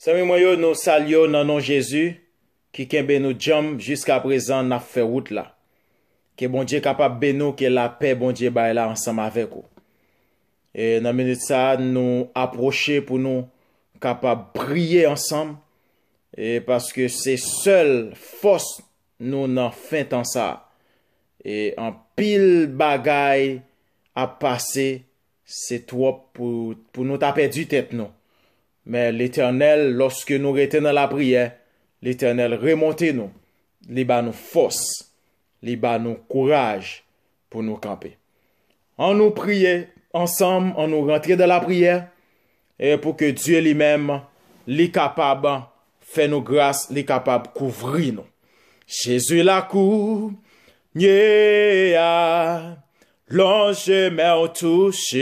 Samy mwayo nou salyo nanon Jezu Ki kenbe nou djam Jiska prezan nan fe wout la Ki bonje kapab be nou Ki la pe bonje bay la ansam avek ou E nan menit sa Nou aproche pou nou Kapab brye ansam E paske se sol Fos nou nan fin tan sa E an pil bagay A pase Se to pou nou tapè du tèt nou Mais l'Éternel, lorsque nous dans la prière, l'Éternel remonte nous, les nous force, les nous courage pour nous camper. En nous prier ensemble, en nous rentrer dans la prière, et pour que Dieu lui-même, lui capable, fait nos grâce, lui capable couvrir nous. Jésus la cour, Nia, l'ange m'a touché.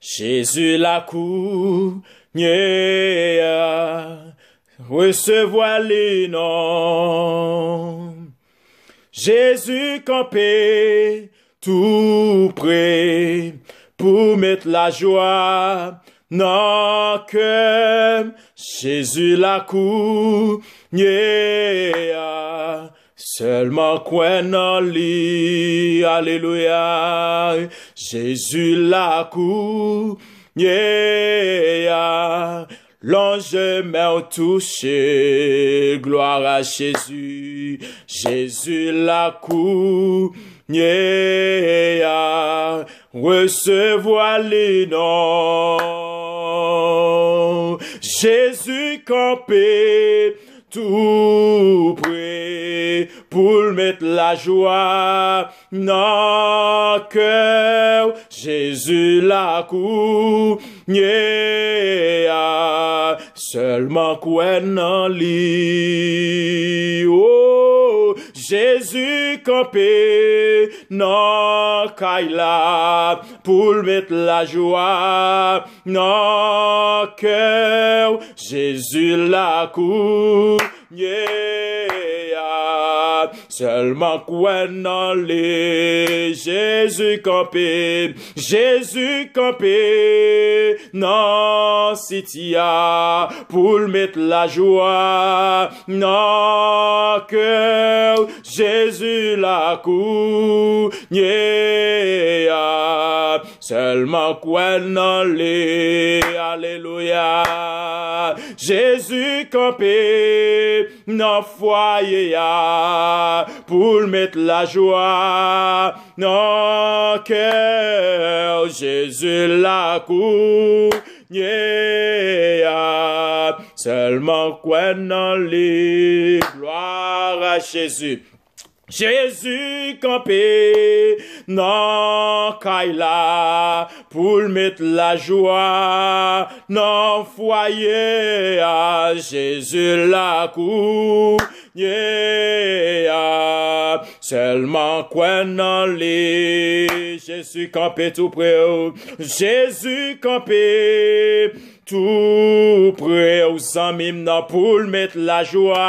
Jésus la courgne, recevoir les noms. Jésus campé tout près pour mettre la joie non cœur. Jésus la courgne, Seulement qu'on lit, alléluia, Jésus la cour, yeah, l'ange m'a touché, gloire à Jésus, Jésus la cour, recevoir les noms, Jésus campé, tout pour mettre la joie dans cœur. Jésus la cour, seulement quoi en lit. Oh, Jésus campé non kaila pour mettre la joie non cœur Jésus la cour Seulement qu'on les Jésus campé, Jésus campé, non, si as pour mettre la joie, non, que Jésus la cour, seulement quoi lit alléluia. Jésus campé dans foyer, pour mettre la joie dans cœur, Jésus la couille. Seulement quoi dans gloire à Jésus. Jezu kanpe nan kay la, pou l'met la jwa, nan fwa ye a, Jezu la kou, ye a, selman kwen nan li, Jezu kanpe tou pre ou, Jezu kanpe tou pre ou, zan mim nan pou l'met la jwa,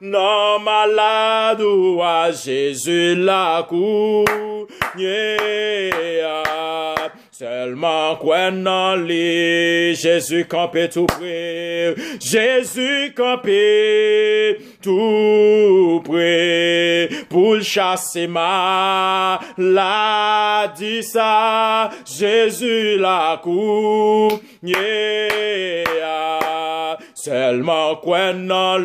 non malade ou à Jésus la cour. Seulement quoi non lit, Jésus campé tout près, Jésus campé tout près, pour chasser ma la dit ça, Jésus la cour, yeah. Seulement quoi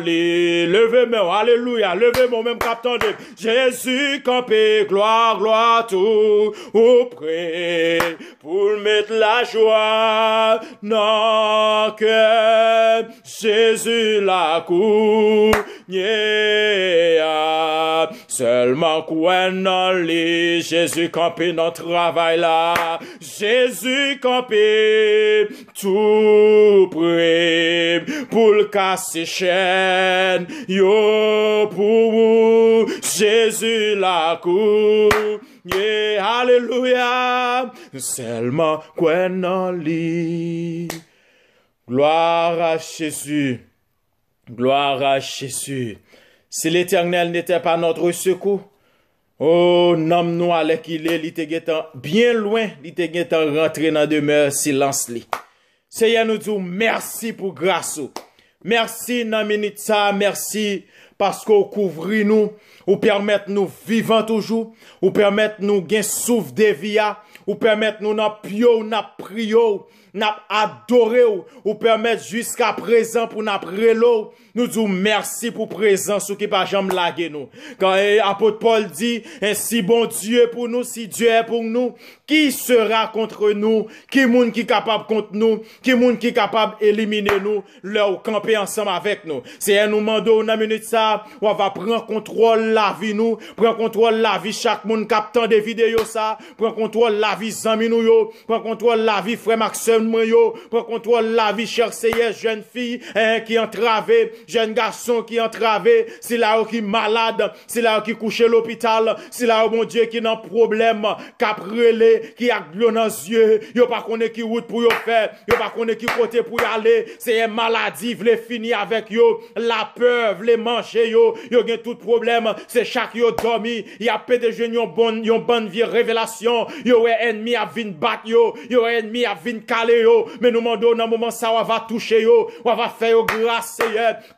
les levez moi alléluia, levez moi même de Jésus campé, gloire, gloire, tout auprès, pour mettre la joie dans que Jésus la cour, Seulement qu'on on lit, Jésus campé notre travail là, Jésus campé tout près, pour le casser chaîne, yo pour vous, Jésus la cour. Yeah, alléluia, seulement qu'on on lit. Gloire à Jésus, gloire à Jésus. Si l'Eternel n'ete pa notre sekou, o, nam nou alek ile, li te getan bien loin, li te getan rentre nan deme silans li. Seye nou diw, mersi pou grasou. Mersi nan meni tsa, mersi pasko kouvri nou, ou permette nou vivan toujou, ou permette nou gen souf devya, ou permette nou nan piyo ou nan priyo ou, Nap adore ou Ou permette jusqu'a prezen pou nap relo Nou di ou mersi pou prezen Sou ki pa jan m lage nou Kan eh, apot Paul di eh, Si bon die pou nou Si die pou nou Ki sera kontre nou Ki moun ki kapab kontre nou Ki moun ki kapab elimine nou Lè ou kampe ansam avek nou Se en nou mando ou nan minute sa Ou an va pren kontrol la vi nou Pren kontrol la vi chak moun kap tan de vide yo sa Pren kontrol la vi zami nou yo Pren kontrol la vi frem aksem environnement yo, pour la vie une jeune fille hein, qui entravé, jeune garçon qui entravé, c'est là qui malade, c'est là qui couché l'hôpital, c'est là mon Dieu qui n'a problème, caprelé, qui a dans yeux, yo pas connait qui route pour yo faire, yo pas connait qui côté pour y aller, c'est une maladie, vle fini avec yo, la peur, vle manger yo, yo gen tout problème, c'est chaque yo dormi, y a pété jeune yon bon, yon bonne vie révélation, yo ennemi à vin bat yo, yo ennemi à vin caler Oh. mais nous demandons dans moment ça on va toucher yo, oh. on va faire yo oh, grâce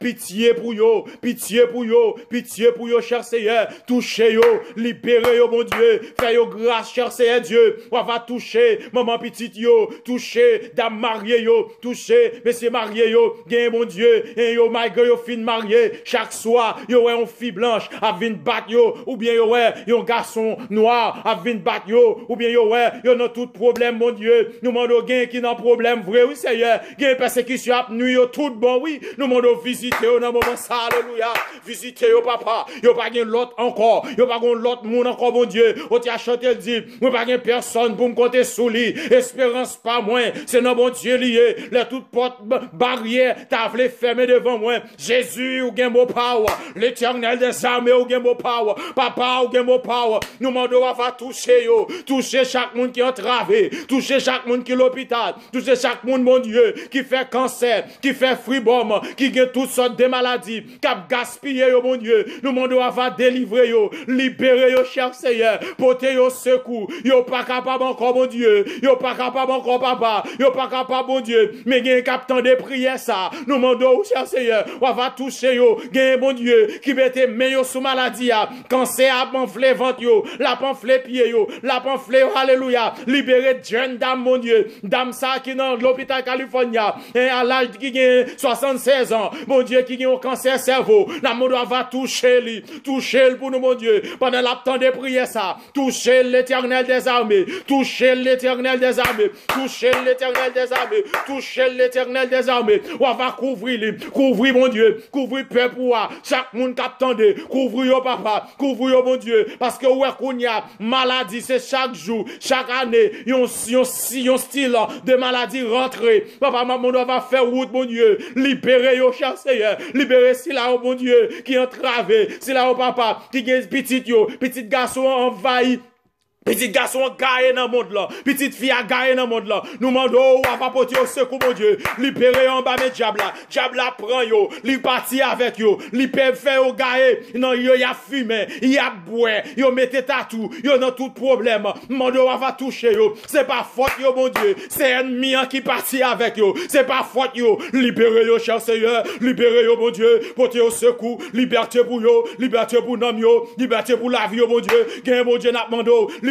pitié pour yo, pitié pour yo, pitié pour yo cher Seigneur, toucher yo, libérer yo mon Dieu, faire yo grâce cher Seigneur Dieu, on va toucher maman petite yo, toucher dame mariée yo, toucher monsieur marié yo, gain mon Dieu, et yo my yo fin marié, chaque soir yo ouais on fille blanche à vin bat yo ou bien yo ouais un garçon noir à vin bat yo ou bien yo ouais yo tout problème mon Dieu, nous demandons gain qui un problème vrai oui Seigneur gain persécution nuit oh, tout bon oui nous mandons visiter oh, dans moment ça alléluia visiter oh, papa yo pas gain l'autre encore yo pas gain l'autre monde encore bon Dieu on t'a chanté le dit moi pas gain personne pour me compter sous espérance pas moins c'est dans bon Dieu lié les toutes portes barrières t'a fermées fermer devant moi Jésus ou gain mon power l'éternel des armées ou gain mon power papa ou gain mon power nous mandons va toucher yo toucher chaque monde qui est entravé toucher chaque monde qui l'hôpital tout ce chaque monde, mon Dieu, qui fait cancer, qui fait fribom, qui gagne toutes sortes de maladies, qui a gaspillé, mon Dieu. Nous demandons à délivrer, libérer, cher Seigneur, porter au secours. Yo pas capable encore, mon Dieu. Yo pas capable encore, papa. Yo pas capable, mon Dieu. Mais gagne captant des prières, ça. Nous demandons, cher Seigneur, on va toucher, yo. Gagne, mon Dieu, qui mette meilleur sous maladie, cancer, à panfler ventre, yo. La panfler pied, yo. La panfler, alléluia. Libérer jeune dame, mon Dieu. Dame ça qui dans l'hôpital California, et à l'âge qui 76 ans, mon Dieu, qui gagne au cancer cerveau, la mort va toucher lui, toucher le pour nous, mon Dieu, pendant l'attente de prier ça, toucher l'éternel des armées, toucher l'éternel des armées, toucher l'éternel des armées, toucher l'éternel des armées, ou va couvrir lui, couvrir mon Dieu, couvrir peuple chaque monde attendait couvrir papa, couvrir mon Dieu, parce que ouais, a maladie, c'est chaque jour, chaque année, yon, yon, yon style de maladies rentrées. Papa, maman, on va faire route, mon Dieu. Libérer au chasseur. Libérez si là, mon Dieu, qui est entravé. Si là, au papa, qui est petit, yo, petit garçon envahi Petit garçon gagné dans le monde là. Petite fille gagné dans le monde là. Nous demandons à porter au secours, mon Dieu. Libérer en bas mes diables là. Diable là prend yo. Li parti avec yo. Li fait au garé. Non, yo y a fumé. Y a boué. Yo mette tatou. Yo dans tout problème. Mando va toucher yo. C'est pas faute yo, mon Dieu. C'est ennemi hein, qui parti avec yo. C'est pas faute yo. Libérez yo, cher Seigneur. Libérez yo, mon Dieu. Portez au secours. Liberté pour yo. Liberté pour nom yo. Liberté pour la vie mon Dieu. mon Dieu, n'a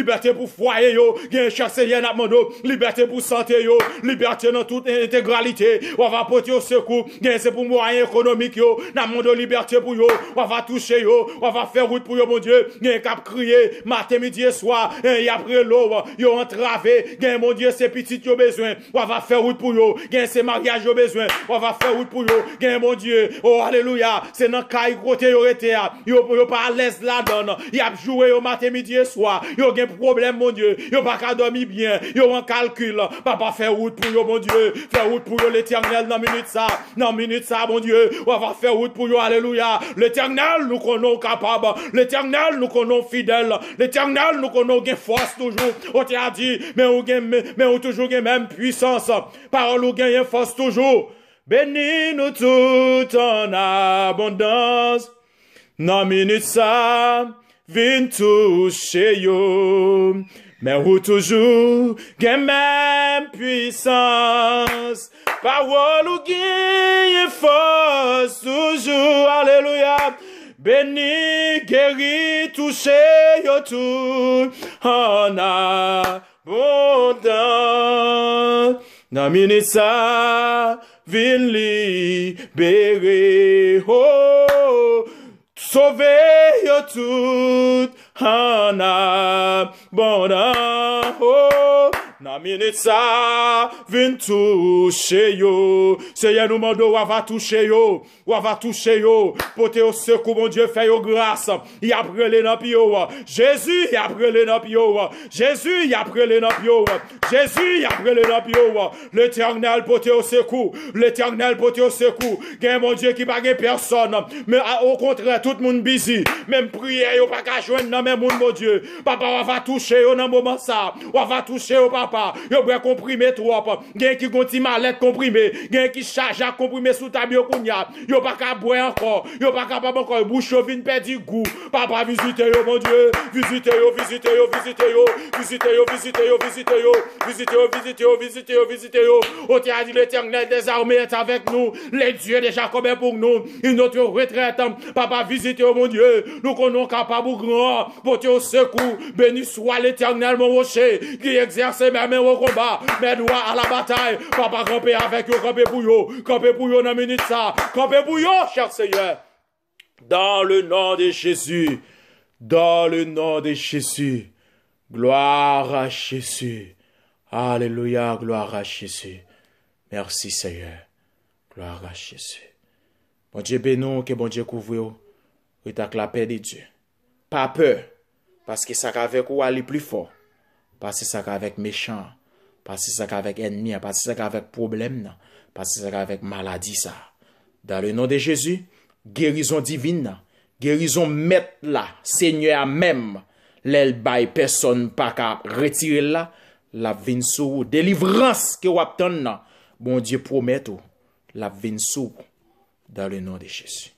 liberté pour foyer yo, gen yen n'a mando, liberté pour santé yo, liberté dans toute intégralité. On va porter au secours, gen c'est pour moyen économique yo, n'a mando liberté pour yo, on va toucher yo, on va faire route pour yo mon Dieu, gen cap crier matin midi et soir, et hein, après l'eau, yo entravé, gen mon Dieu c'est petit yo besoin, on va faire route pour yo, gen c'est mariage yo besoin, on va faire route pour yo, gen mon Dieu. Oh alléluia, c'est dans caille côté yo été, yo, yo pas à l'aise là-dedans. Y a joué yo matin midi et soir, yo problème, mon Dieu. Yo pas qu'à dormir bien. Yo en calcul. Papa faire route pour yo, mon Dieu. faire route pour yo, l'éternel, dans minute ça. Dans minute ça, mon Dieu. On va faire route pour yo, alléluia. L'éternel, nous connons capable. L'éternel, nous connons fidèle. L'éternel, nous connaissons force toujours. On t'a dit, mais on gagne, mais on toujours gagne même puissance. Parole, on gagne force toujours. Bénis-nous tout en abondance. Dans minute ça. Vin toucher yo. Mais où toujours, Gain même puissance. Parole ou est force, toujours, alléluia. Béni, guéri, touché, yo tout, en abondance. na minissa, vin libéré, oh. Sauvez toute en abondance. Oh. Na minute ça, vin yo. Seigneur nous mando wava va toucher yo, va toucher yo. Pote au secours mon Dieu fait yo grâce. Il a brûlé dans pio. Jésus il a brûlé dans pio. Jésus il a brûlé dans Jésus il a brûlé L'éternel pote au secours, l'éternel pote au secours. Gen mon Dieu qui bag personne, mais ah, au contraire tout moun monde busy. Même prière yo pa joindre même mon Dieu. Papa on va toucher yo nan moment ça. On va toucher yo papa papa, yo bra comprimé trop, gen qui gonti malette comprimé, gen qui charge comprimé sous ta kounya, yo pas ka boire encore, yo pas capable encore bouche vin perdu goût. Papa visite yo mon Dieu, visite yo, visite yo, visite yo, visite yo, visite yo, visite yo, visite yo, visite yo, visite yo, visite yo. On t'a dit l'Éternel des armées est avec nous, les dieux de Jacob pour nous, une autre retraite. Papa visite yo mon Dieu, nous connaissons capable grand, pour te au secours, béni soit l'Éternel mon rocher qui exerce mais au combat, mais droit à la bataille. Papa, camper avec eux, camper pour eux, camper pour eux dans minute ça, camper pour eux, cher Seigneur. Dans le nom de Jésus, dans le nom de Jésus, gloire à Jésus. Alléluia, gloire à Jésus. Merci Seigneur, gloire à Jésus. Bon Dieu bénon, que bon Dieu couvre, et la paix de Dieu. Pas peur, parce que ça avec vous aller plus fort. Pas se sak avèk mechan, pas se sak avèk enmi, pas se sak avèk problem nan, pas se sak avèk maladi sa. Dan le nan de Jezu, gerizon divin nan, gerizon met la, se nye a mem, lèl bay person pa ka retire la, la vin sou, delivrans ke wap ton nan, bon Diyo promet ou, la vin sou, dan le nan de Jezu.